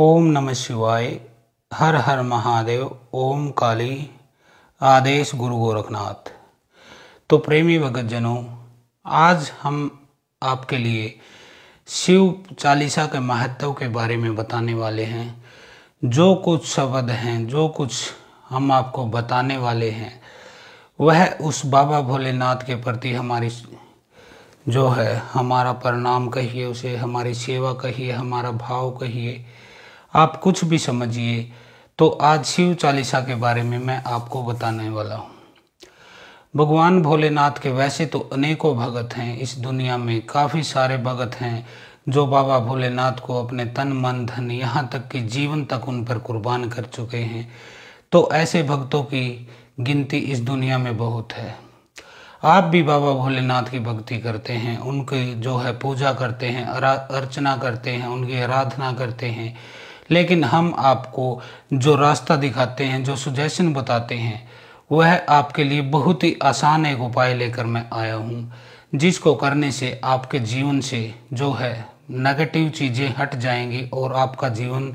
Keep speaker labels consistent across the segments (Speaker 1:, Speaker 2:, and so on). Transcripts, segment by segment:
Speaker 1: ओम नमः शिवाय हर हर महादेव ओम काली आदेश गुरु गोरखनाथ तो प्रेमी भगत जनों आज हम आपके लिए शिव चालीसा के महत्व के बारे में बताने वाले हैं जो कुछ शब्द हैं जो कुछ हम आपको बताने वाले हैं वह उस बाबा भोलेनाथ के प्रति हमारी जो है हमारा प्रणाम कहिए उसे हमारी सेवा कहिए हमारा भाव कहिए आप कुछ भी समझिए तो आज शिव चालीसा के बारे में मैं आपको बताने वाला हूँ भगवान भोलेनाथ के वैसे तो अनेकों भगत हैं इस दुनिया में काफ़ी सारे भगत हैं जो बाबा भोलेनाथ को अपने तन मन धन यहाँ तक कि जीवन तक उन पर कुर्बान कर चुके हैं तो ऐसे भक्तों की गिनती इस दुनिया में बहुत है आप भी बाबा भोलेनाथ की भक्ति करते हैं उनकी जो है पूजा करते हैं अर्चना करते हैं उनकी आराधना करते हैं लेकिन हम आपको जो रास्ता दिखाते हैं जो सुजेशन बताते हैं वह आपके लिए बहुत ही आसान एक उपाय लेकर मैं आया हूँ जिसको करने से आपके जीवन से जो है नेगेटिव चीज़ें हट जाएंगी और आपका जीवन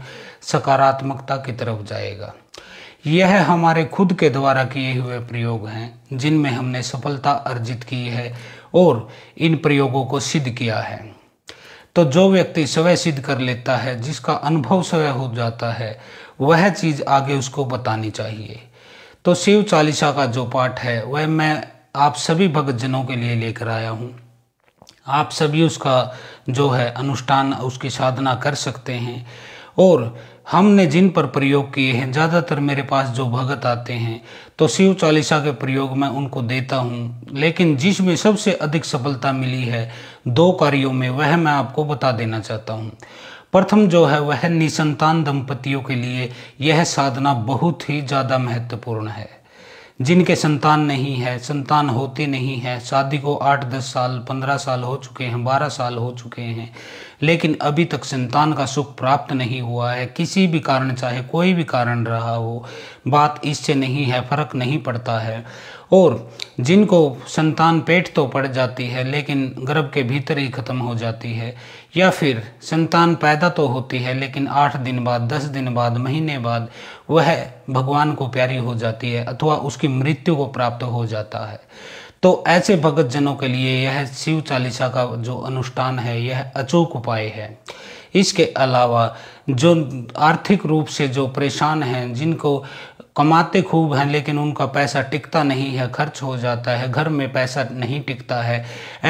Speaker 1: सकारात्मकता की तरफ जाएगा यह हमारे खुद के द्वारा किए हुए प्रयोग हैं जिनमें हमने सफलता अर्जित की है और इन प्रयोगों को सिद्ध किया है तो जो व्यक्ति स्वयं सिद्ध कर लेता है जिसका अनुभव स्वयं हो जाता है वह चीज़ आगे उसको बतानी चाहिए तो शिव चालीसा का जो पाठ है वह मैं आप सभी भगतजनों के लिए लेकर आया हूँ आप सभी उसका जो है अनुष्ठान उसकी साधना कर सकते हैं और हमने जिन पर प्रयोग किए हैं ज़्यादातर मेरे पास जो भगत आते हैं तो शिव चालीसा के प्रयोग मैं उनको देता हूँ लेकिन जिसमें सबसे अधिक सफलता मिली है दो कार्यों में वह मैं आपको बता देना चाहता हूँ प्रथम जो है वह निसंतान दंपतियों के लिए यह साधना बहुत ही ज़्यादा महत्वपूर्ण है जिनके संतान नहीं है संतान होते नहीं है शादी को आठ दस साल पंद्रह साल हो चुके हैं बारह साल हो चुके हैं लेकिन अभी तक संतान का सुख प्राप्त नहीं हुआ है किसी भी कारण चाहे कोई भी कारण रहा हो बात इससे नहीं है फर्क नहीं पड़ता है और जिनको संतान पेट तो पड़ जाती है लेकिन गर्भ के भीतर ही खत्म हो जाती है या फिर संतान पैदा तो होती है लेकिन आठ दिन बाद दस दिन बाद महीने बाद वह भगवान को प्यारी हो जाती है अथवा उसकी मृत्यु को प्राप्त हो जाता है तो ऐसे भगत जनों के लिए यह शिव चालीसा का जो अनुष्ठान है यह अचूक उपाय है इसके अलावा जो आर्थिक रूप से जो परेशान हैं जिनको कमाते खूब हैं लेकिन उनका पैसा टिकता नहीं है खर्च हो जाता है घर में पैसा नहीं टिकता है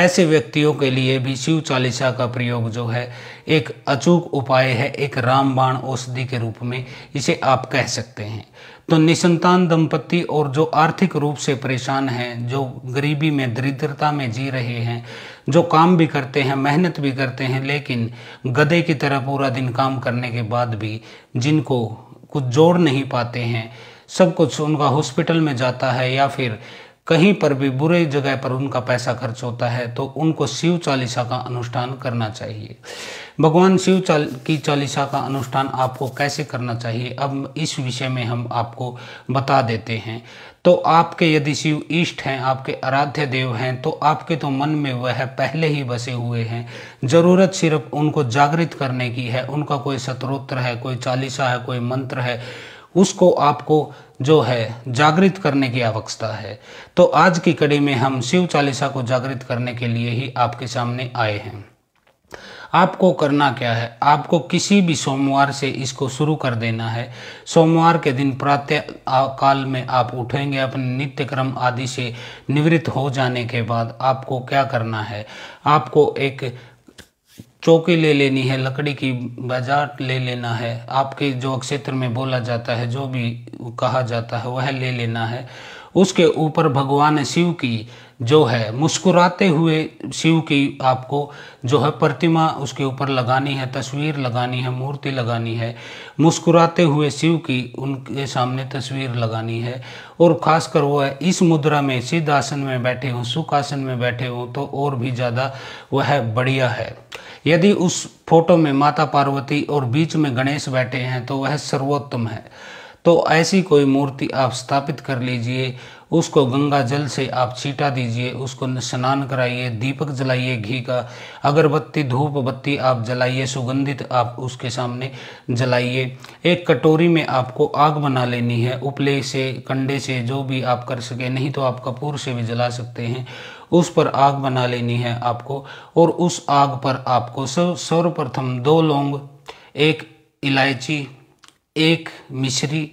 Speaker 1: ऐसे व्यक्तियों के लिए भी शिव चालीसा का प्रयोग जो है एक अचूक उपाय है एक रामबाण औषधि के रूप में इसे आप कह सकते हैं तो निसंतान दंपति और जो आर्थिक रूप से परेशान हैं जो गरीबी में दरिद्रता में जी रहे हैं जो काम भी करते हैं मेहनत भी करते हैं लेकिन गधे की तरह पूरा दिन काम करने के बाद भी जिनको कुछ जोड़ नहीं पाते हैं सब कुछ उनका हॉस्पिटल में जाता है या फिर कहीं पर भी बुरे जगह पर उनका पैसा खर्च होता है तो उनको शिव चालीसा का अनुष्ठान करना चाहिए भगवान शिव चाल की चालीसा का अनुष्ठान आपको कैसे करना चाहिए अब इस विषय में हम आपको बता देते हैं तो आपके यदि शिव इष्ट हैं आपके आराध्य देव हैं तो आपके तो मन में वह पहले ही बसे हुए हैं ज़रूरत सिर्फ उनको जागृत करने की है उनका कोई सत्रोत्र है कोई चालीसा है कोई मंत्र है उसको आपको जो है जागृत करने की आवश्यकता है तो आज की कड़ी में हम शिव चालीसा को जागृत करने के लिए ही आपके सामने आए हैं आपको करना क्या है आपको किसी भी सोमवार से इसको शुरू कर देना है सोमवार के दिन प्रातः काल में आप उठेंगे अपने नित्य क्रम आदि से निवृत्त हो जाने के बाद आपको क्या करना है आपको एक चौकी ले लेनी है लकड़ी की बाजार ले लेना है आपके जो क्षेत्र में बोला जाता है जो भी कहा जाता है वह ले लेना है उसके ऊपर भगवान शिव की जो है मुस्कुराते हुए शिव की आपको जो है प्रतिमा उसके ऊपर लगानी है तस्वीर लगानी है मूर्ति लगानी है मुस्कुराते हुए शिव की उनके सामने तस्वीर लगानी है और खासकर वो है इस मुद्रा में सिद्ध आसन में बैठे हों सुख आसन में बैठे हों तो और भी ज़्यादा वह बढ़िया है यदि उस फोटो में माता पार्वती और बीच में गणेश बैठे हैं तो वह सर्वोत्तम है तो ऐसी कोई मूर्ति आप स्थापित कर लीजिए उसको गंगा जल से आप छीटा दीजिए उसको स्नान कराइए दीपक जलाइए घी का अगरबत्ती धूप बत्ती आप जलाइए सुगंधित आप उसके सामने जलाइए एक कटोरी में आपको आग बना लेनी है उपले से कंडे से जो भी आप कर सके नहीं तो आप कपूर से भी जला सकते हैं उस पर आग बना लेनी है आपको और उस आग पर आपको सर्वप्रथम दो लौंग एक इलायची एक मिश्री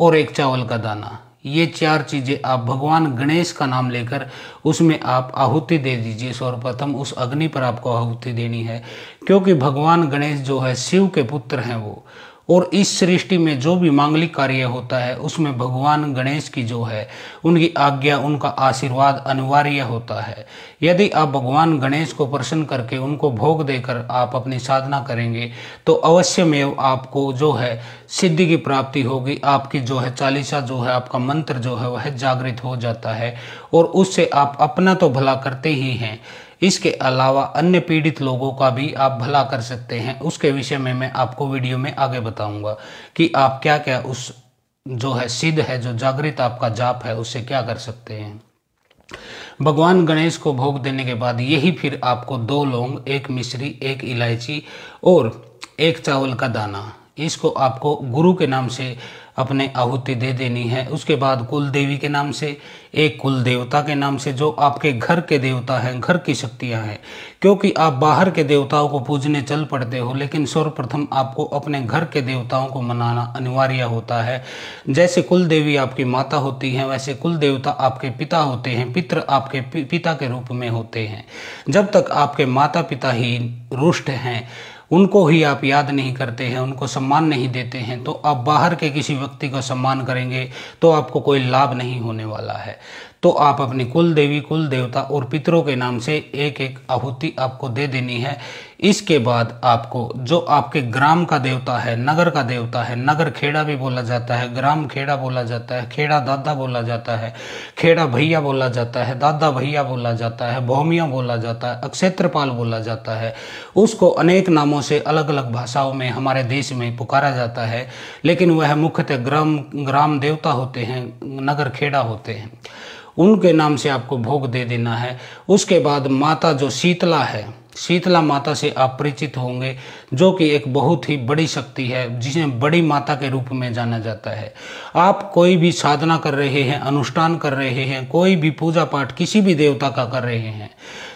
Speaker 1: और एक चावल का दाना ये चार चीज़ें आप भगवान गणेश का नाम लेकर उसमें आप आहुति दे दीजिए सर्वप्रथम उस अग्नि पर आपको आहुति देनी है क्योंकि भगवान गणेश जो है शिव के पुत्र हैं वो और इस सृष्टि में जो भी मांगलिक कार्य होता है उसमें भगवान गणेश की जो है उनकी आज्ञा उनका आशीर्वाद अनिवार्य होता है यदि आप भगवान गणेश को प्रसन्न करके उनको भोग देकर आप अपनी साधना करेंगे तो अवश्य में आपको जो है सिद्धि की प्राप्ति होगी आपकी जो है चालीसा जो है आपका मंत्र जो है वह जागृत हो जाता है और उससे आप अपना तो भला करते ही हैं इसके अलावा अन्य पीड़ित लोगों का भी आप भला कर सकते हैं उसके विषय में मैं आपको वीडियो में आगे बताऊंगा कि आप क्या क्या उस जो है सिद्ध है जो जागृत आपका जाप है उससे क्या कर सकते हैं भगवान गणेश को भोग देने के बाद यही फिर आपको दो लौंग एक मिश्री एक इलायची और एक चावल का दाना इसको आपको गुरु के नाम से अपने आहुति दे देनी है उसके बाद कुल देवी के नाम से एक कुल देवता के नाम से जो आपके घर के देवता हैं घर की शक्तियां हैं क्योंकि आप बाहर के देवताओं को पूजने चल पड़ते हो लेकिन सर्वप्रथम आपको अपने घर के देवताओं को मनाना अनिवार्य होता है जैसे कुल देवी आपकी माता होती हैं वैसे कुल देवता आपके पिता होते हैं पितृ आपके पिता के रूप में होते हैं जब तक आपके माता पिता ही रुष्ट हैं उनको ही आप याद नहीं करते हैं उनको सम्मान नहीं देते हैं तो आप बाहर के किसी व्यक्ति का सम्मान करेंगे तो आपको कोई लाभ नहीं होने वाला है तो आप अपने कुल देवी कुल देवता और पितरों के नाम से एक एक आहुति आपको दे देनी है इसके बाद आपको जो आपके ग्राम का देवता है नगर का देवता है नगर खेड़ा भी बोला जाता है ग्राम खेड़ा बोला जाता है खेड़ा दादा बोला जाता है खेड़ा भैया बोला जाता है दादा भैया बोला जाता है भौमिया बोला जाता है अक्षेत्रपाल बोला जाता है उसको अनेक नामों से अलग अलग भाषाओं में हमारे देश में पुकारा जाता है लेकिन वह मुख्यतः ग्राम ग्राम देवता होते हैं नगर खेड़ा होते हैं उनके नाम से आपको भोग दे देना है उसके बाद माता जो शीतला है शीतला माता से आप परिचित होंगे जो कि एक बहुत ही बड़ी शक्ति है जिसे बड़ी माता के रूप में जाना जाता है आप कोई भी साधना कर रहे हैं अनुष्ठान कर रहे हैं कोई भी पूजा पाठ किसी भी देवता का कर रहे हैं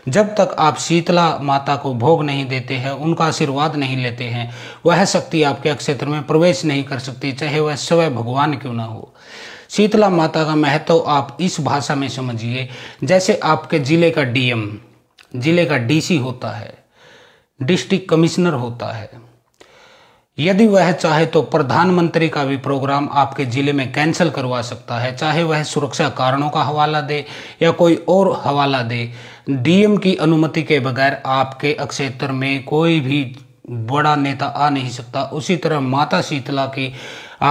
Speaker 1: जब तक आप शीतला माता को भोग नहीं देते हैं उनका आशीर्वाद नहीं लेते हैं वह शक्ति आपके क्षेत्र में प्रवेश नहीं कर सकती चाहे वह स्वयं भगवान क्यों ना हो शीतला माता का महत्व आप इस भाषा में समझिए जैसे आपके ज़िले का डीएम ज़िले का डीसी होता है डिस्ट्रिक्ट कमिश्नर होता है यदि वह चाहे तो प्रधानमंत्री का भी प्रोग्राम आपके ज़िले में कैंसिल करवा सकता है चाहे वह सुरक्षा कारणों का हवाला दे या कोई और हवाला दे डीएम की अनुमति के बगैर आपके क्षेत्र में कोई भी बड़ा नेता आ नहीं सकता उसी तरह माता शीतला की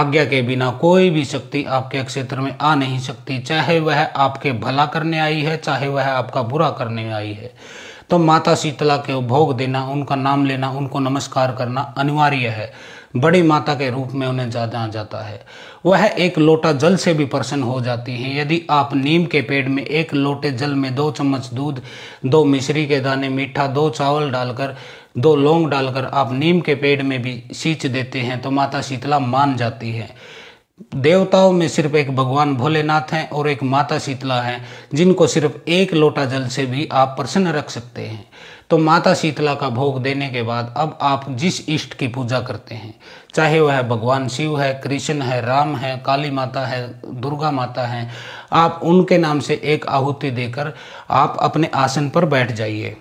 Speaker 1: आज्ञा के बिना कोई भी शक्ति आपके क्षेत्र में आ नहीं सकती चाहे वह आपके भला करने आई है चाहे वह आपका बुरा करने आई है तो माता शीतला के भोग देना उनका नाम लेना उनको नमस्कार करना अनिवार्य है बड़ी माता के रूप में उन्हें जाना जाता है वह एक लोटा जल से भी प्रसन्न हो जाती हैं यदि आप नीम के पेड़ में एक लोटे जल में दो चम्मच दूध दो मिश्री के दाने मीठा दो चावल डालकर दो लौंग डालकर आप नीम के पेड़ में भी सींच देते हैं तो माता शीतला मान जाती है देवताओं में सिर्फ एक भगवान भोलेनाथ हैं और एक माता शीतला हैं जिनको सिर्फ एक लोटा जल से भी आप प्रसन्न रख सकते हैं तो माता शीतला का भोग देने के बाद अब आप जिस इष्ट की पूजा करते हैं चाहे वह भगवान शिव है कृष्ण है राम है काली माता है दुर्गा माता है आप उनके नाम से एक आहुति देकर आप अपने आसन पर बैठ जाइए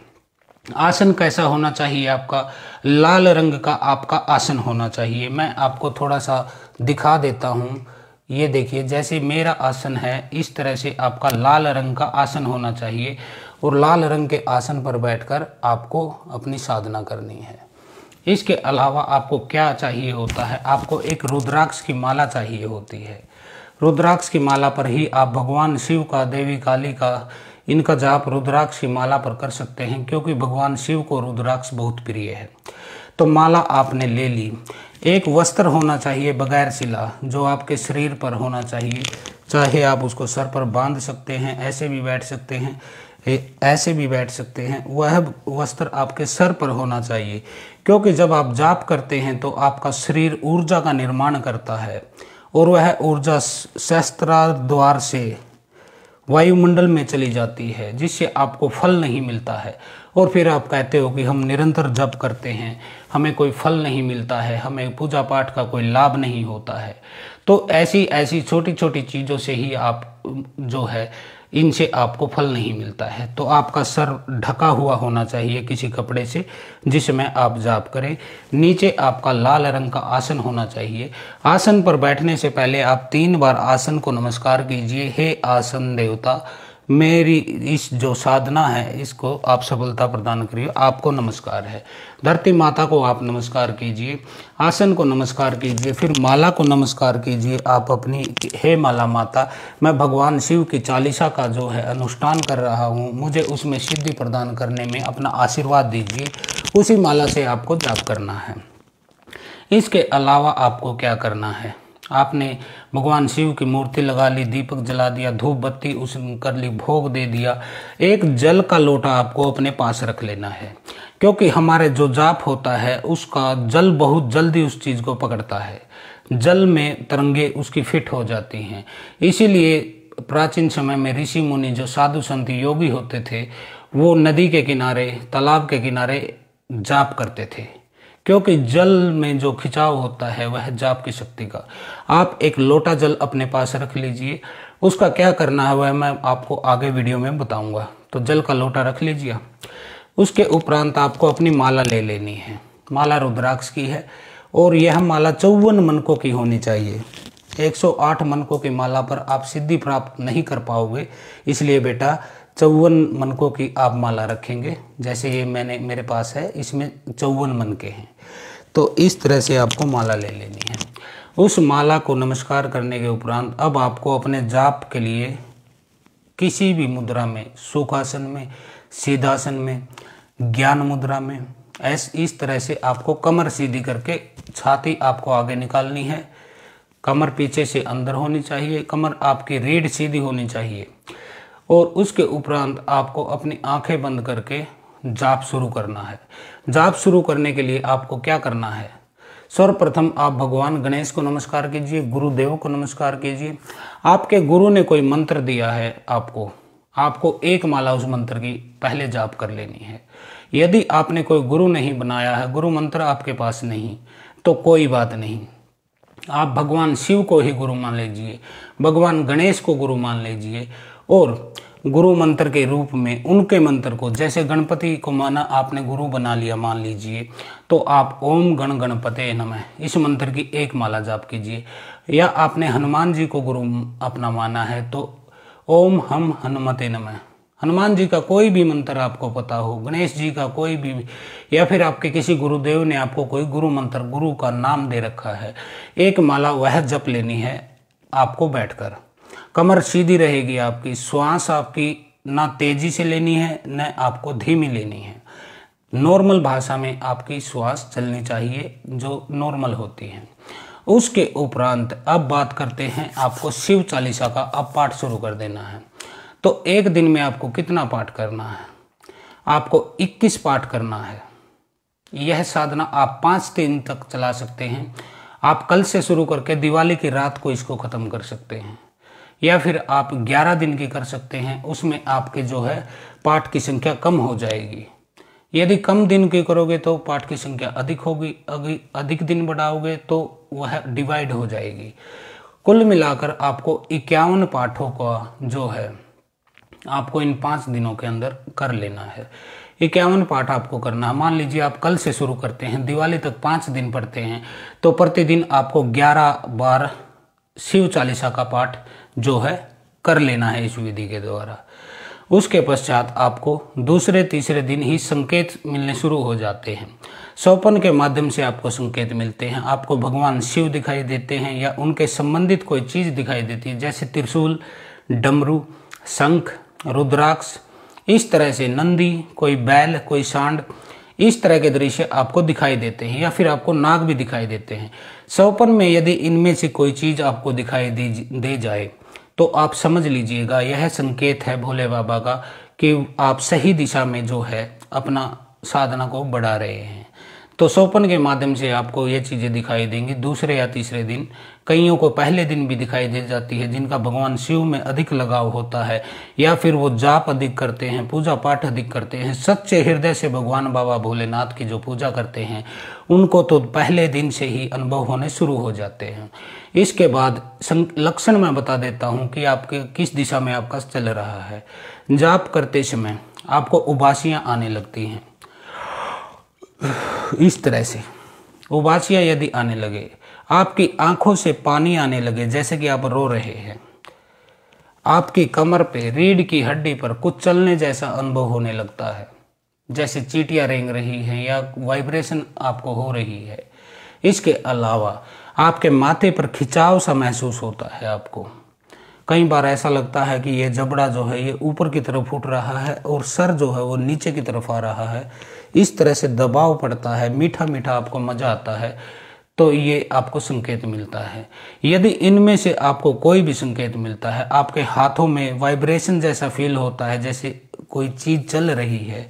Speaker 1: आसन कैसा होना चाहिए आपका लाल रंग का आपका आसन होना चाहिए मैं आपको थोड़ा सा दिखा देता हूँ ये देखिए जैसे मेरा आसन है इस तरह से आपका लाल रंग का आसन होना चाहिए और लाल रंग के आसन पर बैठकर आपको अपनी साधना करनी है इसके अलावा आपको क्या चाहिए होता है आपको एक रुद्राक्ष की माला चाहिए होती है रुद्राक्ष की माला पर ही आप भगवान शिव का देवी काली का इनका जाप रुद्राक्ष की माला पर कर सकते हैं क्योंकि भगवान शिव को रुद्राक्ष बहुत प्रिय है तो माला आपने ले ली एक वस्त्र होना चाहिए बगैर सिला जो आपके शरीर पर होना चाहिए चाहे आप उसको सर पर बांध सकते हैं ऐसे भी बैठ सकते हैं ऐसे भी बैठ सकते हैं वह वस्त्र आपके सर पर होना चाहिए क्योंकि जब आप जाप करते हैं तो आपका शरीर ऊर्जा का निर्माण करता है और वह ऊर्जा शस्त्रार द्वार से वायुमंडल में चली जाती है जिससे आपको फल नहीं मिलता है और फिर आप कहते हो कि हम निरंतर जप करते हैं हमें कोई फल नहीं मिलता है हमें पूजा पाठ का कोई लाभ नहीं होता है तो ऐसी ऐसी छोटी छोटी चीज़ों से ही आप जो है इनसे आपको फल नहीं मिलता है तो आपका सर ढका हुआ होना चाहिए किसी कपड़े से जिसमें आप जाप करें नीचे आपका लाल रंग का आसन होना चाहिए आसन पर बैठने से पहले आप तीन बार आसन को नमस्कार कीजिए हे आसन देवता मेरी इस जो साधना है इसको आप सफलता प्रदान करिए आपको नमस्कार है धरती माता को आप नमस्कार कीजिए आसन को नमस्कार कीजिए फिर माला को नमस्कार कीजिए आप अपनी हे माला माता मैं भगवान शिव की चालीसा का जो है अनुष्ठान कर रहा हूँ मुझे उसमें सिद्धि प्रदान करने में अपना आशीर्वाद दीजिए उसी माला से आपको जाप करना है इसके अलावा आपको क्या करना है आपने भगवान शिव की मूर्ति लगा ली दीपक जला दिया धूप बत्ती उस कर ली भोग दे दिया एक जल का लोटा आपको अपने पास रख लेना है क्योंकि हमारे जो जाप होता है उसका जल बहुत जल्दी उस चीज़ को पकड़ता है जल में तरंगे उसकी फिट हो जाती हैं इसीलिए प्राचीन समय में ऋषि मुनि जो साधु संत योगी होते थे वो नदी के किनारे तालाब के किनारे जाप करते थे क्योंकि जल में जो खिंचाव होता है वह जाप की शक्ति का आप एक लोटा जल अपने पास रख लीजिए उसका क्या करना है वह मैं आपको आगे वीडियो में बताऊंगा तो जल का लोटा रख लीजिए उसके उपरांत आपको अपनी माला ले लेनी है माला रुद्राक्ष की है और यह माला चौवन मनकों की होनी चाहिए 108 मनकों की माला पर आप सिद्धि प्राप्त नहीं कर पाओगे इसलिए बेटा चौवन मनकों की आप माला रखेंगे जैसे ये मैंने मेरे पास है इसमें चौवन मनके हैं तो इस तरह से आपको माला ले लेनी है उस माला को नमस्कार करने के उपरांत अब आपको अपने जाप के लिए किसी भी मुद्रा में सुखासन में सीधासन में ज्ञान मुद्रा में ऐस इस तरह से आपको कमर सीधी करके छाती आपको आगे निकालनी है कमर पीछे से अंदर होनी चाहिए कमर आपकी रीढ़ सीधी होनी चाहिए और उसके उपरांत आपको अपनी आंखें बंद करके जाप शुरू करना है जाप शुरू करने के लिए आपको क्या करना है सर्वप्रथम आप भगवान गणेश को नमस्कार कीजिए गुरुदेव को नमस्कार कीजिए आपके गुरु ने कोई मंत्र दिया है आपको आपको एक माला उस मंत्र की पहले जाप कर लेनी है यदि आपने कोई गुरु नहीं बनाया है गुरु मंत्र आपके पास नहीं तो कोई बात नहीं आप भगवान शिव को ही गुरु मान लीजिए भगवान गणेश को गुरु मान लीजिए और गुरु मंत्र के रूप में उनके मंत्र को जैसे गणपति को माना आपने गुरु बना लिया मान लीजिए तो आप ओम गण गणपते नमः इस मंत्र की एक माला जाप कीजिए या आपने हनुमान जी को गुरु अपना माना है तो ओम हम हनुमते नमः हनुमान जी का कोई भी मंत्र आपको पता हो गणेश जी का कोई भी या फिर आपके किसी गुरुदेव ने आपको कोई गुरु मंत्र गुरु का नाम दे रखा है एक माला वह जप लेनी है आपको बैठकर कमर सीधी रहेगी आपकी श्वास आपकी ना तेज़ी से लेनी है न आपको धीमी लेनी है नॉर्मल भाषा में आपकी श्वास चलनी चाहिए जो नॉर्मल होती है उसके उपरांत अब बात करते हैं आपको शिव चालीसा का अब पाठ शुरू कर देना है तो एक दिन में आपको कितना पाठ करना है आपको 21 पाठ करना है यह साधना आप पाँच दिन तक चला सकते हैं आप कल से शुरू करके दिवाली की रात को इसको ख़त्म कर सकते हैं या फिर आप 11 दिन की कर सकते हैं उसमें आपके जो है पाठ की संख्या कम हो जाएगी यदि कम दिन की करोगे तो पाठ की संख्या अधिक होगी अधिक दिन बढ़ाओगे तो वह डिवाइड हो जाएगी कुल मिलाकर आपको इक्यावन पाठों का जो है आपको इन पाँच दिनों के अंदर कर लेना है इक्यावन पाठ आपको करना है मान लीजिए आप कल से शुरू करते हैं दिवाली तक पाँच दिन पढ़ते हैं तो प्रतिदिन आपको ग्यारह बार शिव चालीसा का पाठ जो है कर लेना है इस विधि के द्वारा उसके पश्चात आपको दूसरे तीसरे दिन ही संकेत मिलने शुरू हो जाते हैं सौपन के माध्यम से आपको संकेत मिलते हैं आपको भगवान शिव दिखाई देते हैं या उनके संबंधित कोई चीज़ दिखाई देती है जैसे त्रिशूल डमरू शंख रुद्राक्ष इस तरह से नंदी कोई बैल कोई सांड इस तरह के दृश्य आपको दिखाई देते हैं या फिर आपको नाग भी दिखाई देते हैं स्वपन में यदि इनमें से कोई चीज आपको दिखाई दे, दे जाए तो आप समझ लीजिएगा यह संकेत है भोले बाबा का कि आप सही दिशा में जो है अपना साधना को बढ़ा रहे हैं तो सोपन के माध्यम से आपको ये चीज़ें दिखाई देंगी दूसरे या तीसरे दिन कईयों को पहले दिन भी दिखाई दे जाती है जिनका भगवान शिव में अधिक लगाव होता है या फिर वो जाप अधिक करते हैं पूजा पाठ अधिक करते हैं सच्चे हृदय से भगवान बाबा भोलेनाथ की जो पूजा करते हैं उनको तो पहले दिन से ही अनुभव होने शुरू हो जाते हैं इसके बाद लक्षण मैं बता देता हूँ कि आपके किस दिशा में आपका चल रहा है जाप करते समय आपको उबासियाँ आने लगती हैं इस तरह से उबासियाँ यदि आने लगे आपकी आंखों से पानी आने लगे जैसे कि आप रो रहे हैं आपकी कमर पे रीढ़ की हड्डी पर कुछ चलने जैसा अनुभव होने लगता है जैसे चीटियाँ रेंग रही हैं या वाइब्रेशन आपको हो रही है इसके अलावा आपके माथे पर खिंचाव सा महसूस होता है आपको कई बार ऐसा लगता है कि ये जबड़ा जो है ये ऊपर की तरफ उठ रहा है और सर जो है वो नीचे की तरफ आ रहा है इस तरह से दबाव पड़ता है मीठा मीठा आपको मज़ा आता है तो ये आपको संकेत मिलता है यदि इनमें से आपको कोई भी संकेत मिलता है आपके हाथों में वाइब्रेशन जैसा फील होता है जैसे कोई चीज़ चल रही है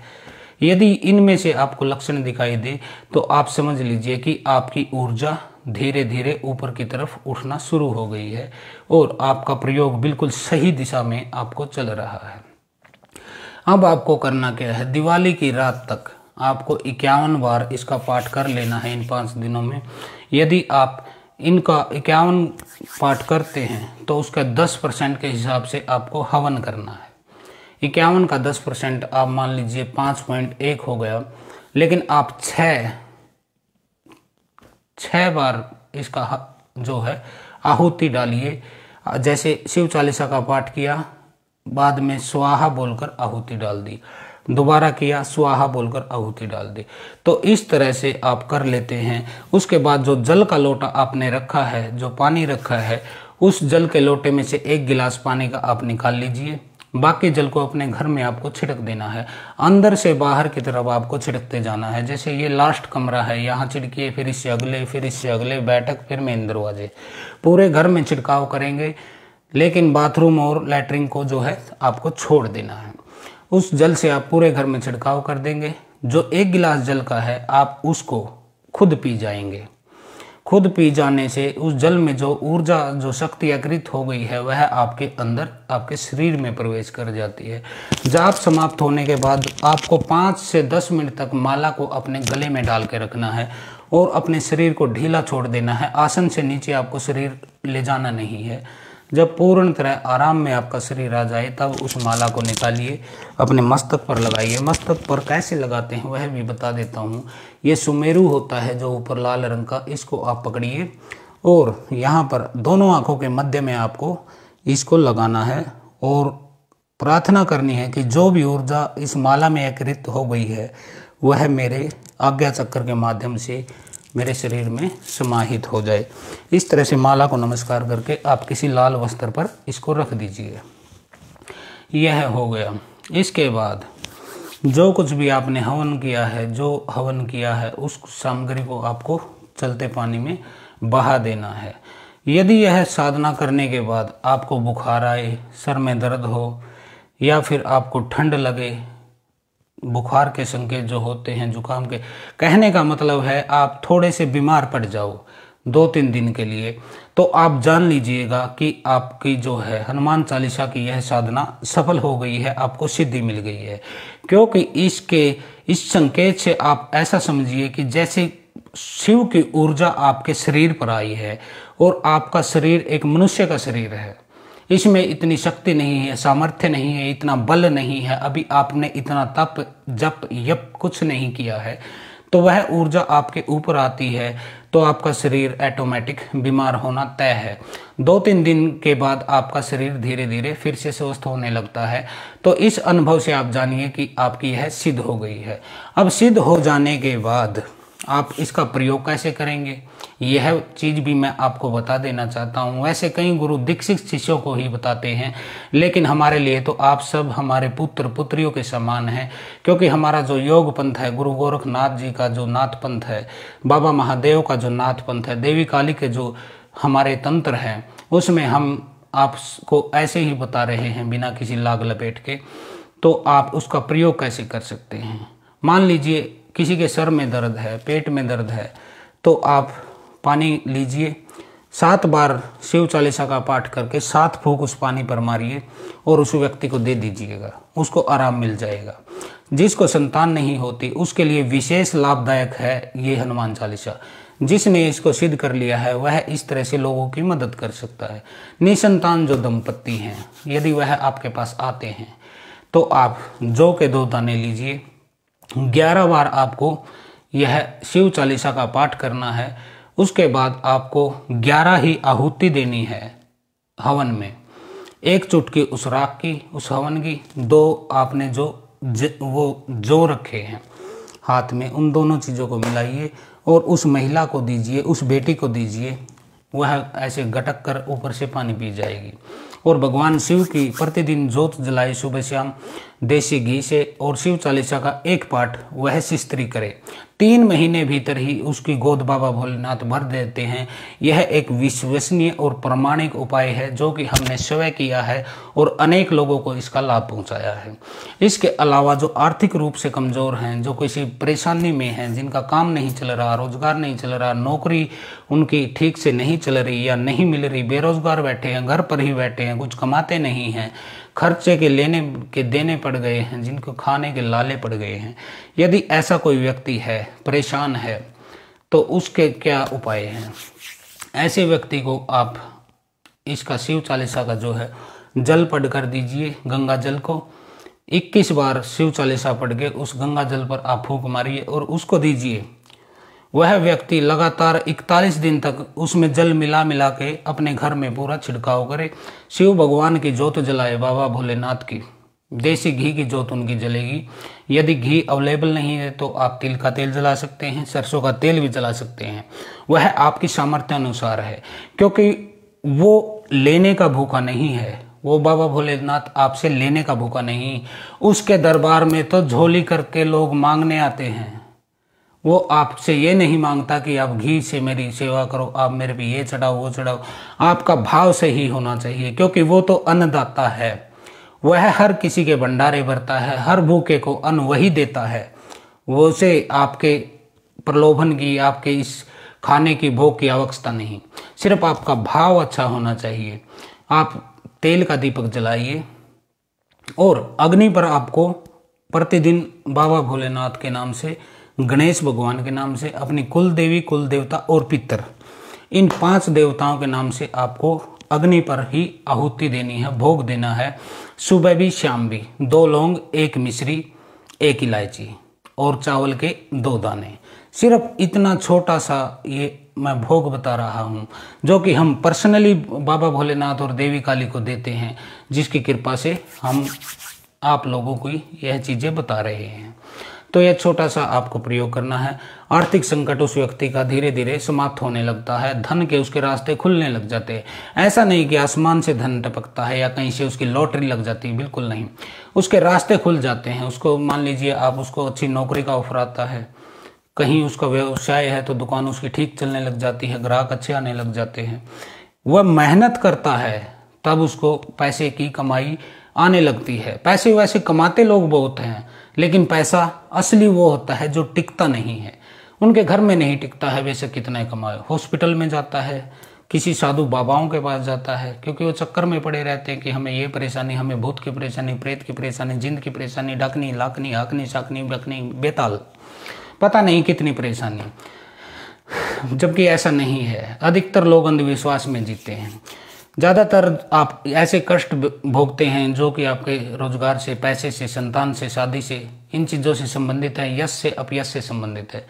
Speaker 1: यदि इनमें से आपको लक्षण दिखाई दे तो आप समझ लीजिए कि आपकी ऊर्जा धीरे धीरे ऊपर की तरफ उठना शुरू हो गई है और आपका प्रयोग बिल्कुल सही दिशा में आपको चल रहा है अब आपको करना क्या है दिवाली की रात तक आपको इक्यावन बार इसका पाठ कर लेना है इन पाँच दिनों में यदि आप इनका इक्यावन पाठ करते हैं तो उसका दस परसेंट के हिसाब से आपको हवन करना है इक्यावन का दस परसेंट आप मान लीजिए पाँच पॉइंट एक हो गया लेकिन आप छः बार इसका जो है आहुति डालिए जैसे शिव चालीसा का पाठ किया बाद में स्वाहा बोलकर आहुति डाल दी दोबारा किया स्वाहा बोलकर आहुति डाल दी तो इस तरह से आप कर लेते हैं उसके बाद जो जल का लोटा आपने रखा है जो पानी रखा है उस जल के लोटे में से एक गिलास पानी का आप निकाल लीजिए बाकी जल को अपने घर में आपको छिड़क देना है अंदर से बाहर की तरफ आपको छिड़कते जाना है जैसे ये लास्ट कमरा है यहाँ छिड़किए फिर इससे अगले फिर इससे अगले बैठक फिर मेन दरवाजे पूरे घर में छिड़काव करेंगे लेकिन बाथरूम और लेटरिन को जो है आपको छोड़ देना है उस जल से आप पूरे घर में छिड़काव कर देंगे जो एक गिलास जल का है आप उसको खुद पी जाएंगे खुद पी जाने से उस जल में जो ऊर्जा जो शक्ति एकत्रित हो गई है वह आपके अंदर आपके शरीर में प्रवेश कर जाती है जाप समाप्त होने के बाद आपको पाँच से दस मिनट तक माला को अपने गले में डाल के रखना है और अपने शरीर को ढीला छोड़ देना है आसन से नीचे आपको शरीर ले जाना नहीं है जब पूर्ण तरह आराम में आपका शरीर आ जाए तब उस माला को निकालिए अपने मस्तक पर लगाइए मस्तक पर कैसे लगाते हैं वह भी बता देता हूँ ये सुमेरु होता है जो ऊपर लाल रंग का इसको आप पकड़िए और यहाँ पर दोनों आँखों के मध्य में आपको इसको लगाना है और प्रार्थना करनी है कि जो भी ऊर्जा इस माला में एकत्रित हो गई है वह मेरे आज्ञा चक्कर के माध्यम से मेरे शरीर में समाहित हो जाए इस तरह से माला को नमस्कार करके आप किसी लाल वस्त्र पर इसको रख दीजिए यह हो गया इसके बाद जो कुछ भी आपने हवन किया है जो हवन किया है उस सामग्री को आपको चलते पानी में बहा देना है यदि यह साधना करने के बाद आपको बुखार आए सर में दर्द हो या फिर आपको ठंड लगे बुखार के संकेत जो होते हैं जुकाम के कहने का मतलब है आप थोड़े से बीमार पड़ जाओ दो तीन दिन के लिए तो आप जान लीजिएगा कि आपकी जो है हनुमान चालीसा की यह साधना सफल हो गई है आपको सिद्धि मिल गई है क्योंकि इसके इस संकेत से आप ऐसा समझिए कि जैसे शिव की ऊर्जा आपके शरीर पर आई है और आपका शरीर एक मनुष्य का शरीर है इसमें इतनी शक्ति नहीं है सामर्थ्य नहीं है इतना बल नहीं है अभी आपने इतना तप जप यप कुछ नहीं किया है तो वह ऊर्जा आपके ऊपर आती है तो आपका शरीर ऐटोमेटिक बीमार होना तय है दो तीन दिन के बाद आपका शरीर धीरे धीरे फिर से स्वस्थ होने लगता है तो इस अनुभव से आप जानिए कि आपकी यह सिद्ध हो गई है अब सिद्ध हो जाने के बाद आप इसका प्रयोग कैसे करेंगे यह चीज़ भी मैं आपको बता देना चाहता हूँ वैसे कई गुरु दीक्षित शिष्यों को ही बताते हैं लेकिन हमारे लिए तो आप सब हमारे पुत्र पुत्रियों के समान हैं क्योंकि हमारा जो योग पंथ है गुरु गोरखनाथ जी का जो नाथ पंथ है बाबा महादेव का जो नाथ पंथ है देवी काली के जो हमारे तंत्र हैं उसमें हम आपको ऐसे ही बता रहे हैं बिना किसी लाग लपेट के तो आप उसका प्रयोग कैसे कर सकते हैं मान लीजिए किसी के सर में दर्द है पेट में दर्द है तो आप पानी लीजिए सात बार शिव चालीसा का पाठ करके सात फूक उस पानी पर मारिए और उस व्यक्ति को दे दीजिएगा उसको आराम मिल जाएगा जिसको संतान नहीं होती उसके लिए विशेष लाभदायक है ये हनुमान चालीसा जिसने इसको सिद्ध कर लिया है वह इस तरह से लोगों की मदद कर सकता है निसंतान जो दंपत्ति हैं यदि वह आपके पास आते हैं तो आप जो के दो दाने लीजिए ग्यारह बार आपको यह शिव चालीसा का पाठ करना है उसके बाद आपको ग्यारह ही आहुति देनी है हवन में एक चुटकी उस राख की उस हवन की दो आपने जो ज, वो जो रखे हैं हाथ में उन दोनों चीज़ों को मिलाइए और उस महिला को दीजिए उस बेटी को दीजिए वह ऐसे गटक कर ऊपर से पानी पी जाएगी और भगवान शिव की प्रतिदिन जोत जलाए सुबह शाम देसी घी से और शिव चालीसा का एक पाठ वह स्त्री करे तीन महीने भीतर ही उसकी गोद बाबा भोलेनाथ भर देते हैं यह एक विश्वसनीय और प्रमाणिक उपाय है जो कि हमने स्वयं किया है और अनेक लोगों को इसका लाभ पहुंचाया है इसके अलावा जो आर्थिक रूप से कमज़ोर हैं जो किसी परेशानी में हैं जिनका काम नहीं चल रहा रोजगार नहीं चल रहा नौकरी उनकी ठीक से नहीं चल रही या नहीं मिल रही बेरोजगार बैठे हैं घर पर ही बैठे हैं कुछ कमाते नहीं हैं खर्चे के लेने के देने पड़ गए हैं जिनको खाने के लाले पड़ गए हैं यदि ऐसा कोई व्यक्ति है परेशान है तो उसके क्या उपाय हैं ऐसे व्यक्ति को आप इसका शिव चालीसा का जो है जल पढ़ कर दीजिए गंगा जल को 21 बार शिव चालीसा पढ़ के उस गंगा जल पर आप फूक मारिए और उसको दीजिए वह व्यक्ति लगातार 41 दिन तक उसमें जल मिला मिला के अपने घर में पूरा छिड़काव करे शिव भगवान की जोत जलाए बाबा भोलेनाथ की देसी घी की जोत उनकी जलेगी यदि घी अवेलेबल नहीं है तो आप तिल का तेल जला सकते हैं सरसों का तेल भी जला सकते हैं वह आपकी सामर्थ्य अनुसार है क्योंकि वो लेने का भूखा नहीं है वो बाबा भोलेनाथ आपसे लेने का भूखा नहीं उसके दरबार में तो झोली करके लोग मांगने आते हैं वो आपसे ये नहीं मांगता कि आप घी से मेरी सेवा करो आप मेरे पे ये चढ़ाओ वो चढ़ाओ आपका भाव से ही होना चाहिए क्योंकि वो तो अन्नदाता है वह हर किसी के भंडारे भरता है हर भूखे को अन्न वही देता है वो से आपके प्रलोभन की आपके इस खाने की भोग की आवश्यकता नहीं सिर्फ आपका भाव अच्छा होना चाहिए आप तेल का दीपक जलाइए और अग्नि पर आपको प्रतिदिन बाबा भोलेनाथ के नाम से गणेश भगवान के नाम से अपनी कुल देवी कुल देवता और पितर इन पांच देवताओं के नाम से आपको अग्नि पर ही आहुति देनी है भोग देना है सुबह भी शाम भी दो लौंग एक मिश्री एक इलायची और चावल के दो दाने सिर्फ इतना छोटा सा ये मैं भोग बता रहा हूँ जो कि हम पर्सनली बाबा भोलेनाथ और देवी काली को देते हैं जिसकी कृपा से हम आप लोगों को यह चीज़ें बता रहे हैं तो यह छोटा सा आपको प्रयोग करना है आर्थिक संकट उस व्यक्ति का धीरे धीरे समाप्त होने लगता है धन के उसके रास्ते खुलने लग जाते हैं ऐसा नहीं कि आसमान से धन टपकता है या कहीं से उसकी लॉटरी लग जाती है बिल्कुल नहीं उसके रास्ते खुल जाते हैं उसको मान लीजिए आप उसको अच्छी नौकरी का ऑफर आता है कहीं उसका व्यवसाय है तो दुकान उसकी ठीक चलने लग जाती है ग्राहक अच्छे आने लग जाते हैं वह मेहनत करता है तब उसको पैसे की कमाई आने लगती है पैसे वैसे कमाते लोग बहुत हैं लेकिन पैसा असली वो होता है जो टिकता नहीं है उनके घर में नहीं टिकता है वैसे कितना कमाए हॉस्पिटल में जाता है किसी साधु बाबाओं के पास जाता है क्योंकि वो चक्कर में पड़े रहते हैं कि हमें ये परेशानी हमें भूत की परेशानी प्रेत की परेशानी जिंद की परेशानी डकनी लाकनी हकनी साकनी बकनी बेताल पता नहीं कितनी परेशानी जबकि ऐसा नहीं है अधिकतर लोग अंधविश्वास में जीते हैं ज़्यादातर आप ऐसे कष्ट भोगते हैं जो कि आपके रोजगार से पैसे से संतान से शादी से इन चीज़ों से संबंधित है यश से अपयश से संबंधित है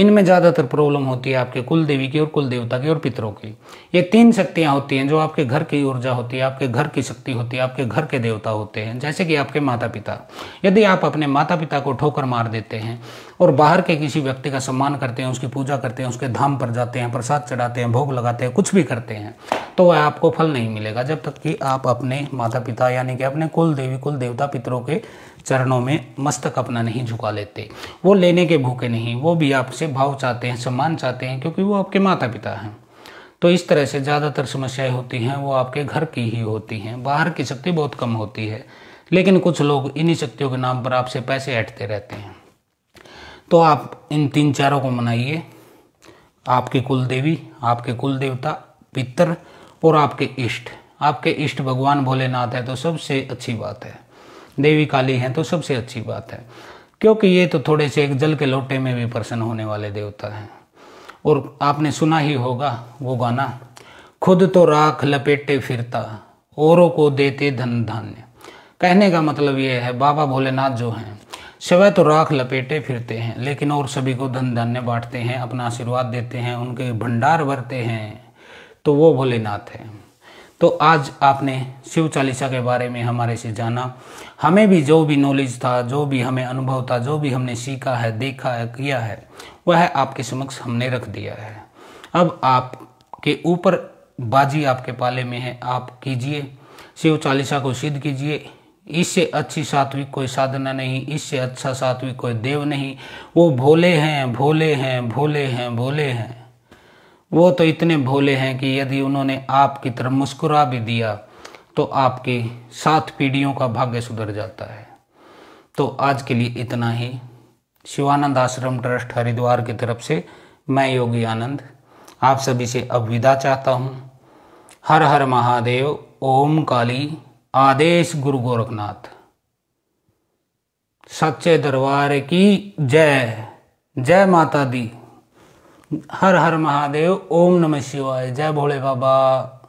Speaker 1: इनमें ज़्यादातर प्रॉब्लम होती है आपके कुल देवी की और कुल देवता की और पितरों की ये तीन शक्तियाँ होती हैं जो आपके घर की ऊर्जा होती है आपके घर की शक्ति होती है आपके घर के देवता होते हैं जैसे कि आपके माता पिता यदि आप अपने माता पिता को ठोकर मार देते हैं और बाहर के किसी व्यक्ति का सम्मान करते हैं उसकी पूजा करते हैं उसके धाम पर जाते हैं प्रसाद चढ़ाते हैं भोग लगाते हैं कुछ भी करते हैं तो वह आपको फल नहीं मिलेगा जब तक कि आप अपने माता पिता यानी कि अपने कुल देवी कुल देवता पितरों के चरणों में मस्तक अपना नहीं झुका लेते वो लेने के भूखे नहीं वो भी आपसे भाव चाहते हैं सम्मान चाहते हैं क्योंकि वो आपके माता पिता हैं तो इस तरह से ज़्यादातर समस्याएं होती हैं वो आपके घर की ही होती हैं बाहर की शक्ति बहुत कम होती है लेकिन कुछ लोग इन्हीं शक्तियों के नाम पर आपसे पैसे ऐठते रहते हैं तो आप इन तीन चारों को मनाइए आपकी कुल देवी आपके कुल देवता पितर और आपके इष्ट आपके इष्ट भगवान भोलेनाथ है तो सबसे अच्छी बात है देवी काली हैं तो सबसे अच्छी बात है क्योंकि ये तो थोड़े से एक जल के लोटे में भी प्रसन्न होने वाले देवता हैं और आपने सुना ही होगा वो गाना खुद तो राख लपेटे फिरता औरों को देते धन धान्य कहने का मतलब ये है बाबा भोलेनाथ जो हैं सिवाय तो राख लपेटे फिरते हैं लेकिन और सभी को धन धान्य बांटते हैं अपना आशीर्वाद देते हैं उनके भंडार भरते हैं तो वो भोलेनाथ हैं तो आज आपने शिव चालीसा के बारे में हमारे से जाना हमें भी जो भी नॉलेज था जो भी हमें अनुभव था जो भी हमने सीखा है देखा है किया है वह आपके समक्ष हमने रख दिया है अब आपके ऊपर बाजी आपके पाले में है आप कीजिए शिव चालीसा को सिद्ध कीजिए इससे अच्छी सात्विक कोई साधना नहीं इससे अच्छा सात्विक कोई देव नहीं वो भोले हैं भोले हैं भोले हैं भोले हैं वो तो इतने भोले हैं कि यदि उन्होंने आपकी तरफ मुस्कुरा भी दिया तो आपकी सात पीढ़ियों का भाग्य सुधर जाता है तो आज के लिए इतना ही शिवानंद आश्रम ट्रस्ट हरिद्वार की तरफ से मैं योगी आनंद आप सभी से अब विदा चाहता हूँ हर हर महादेव ओम काली आदेश गुरु गोरखनाथ सच्चे दरबार की जय जय माता दी हर हर महादेव ओम नमः शिवाय जय भोले बाबा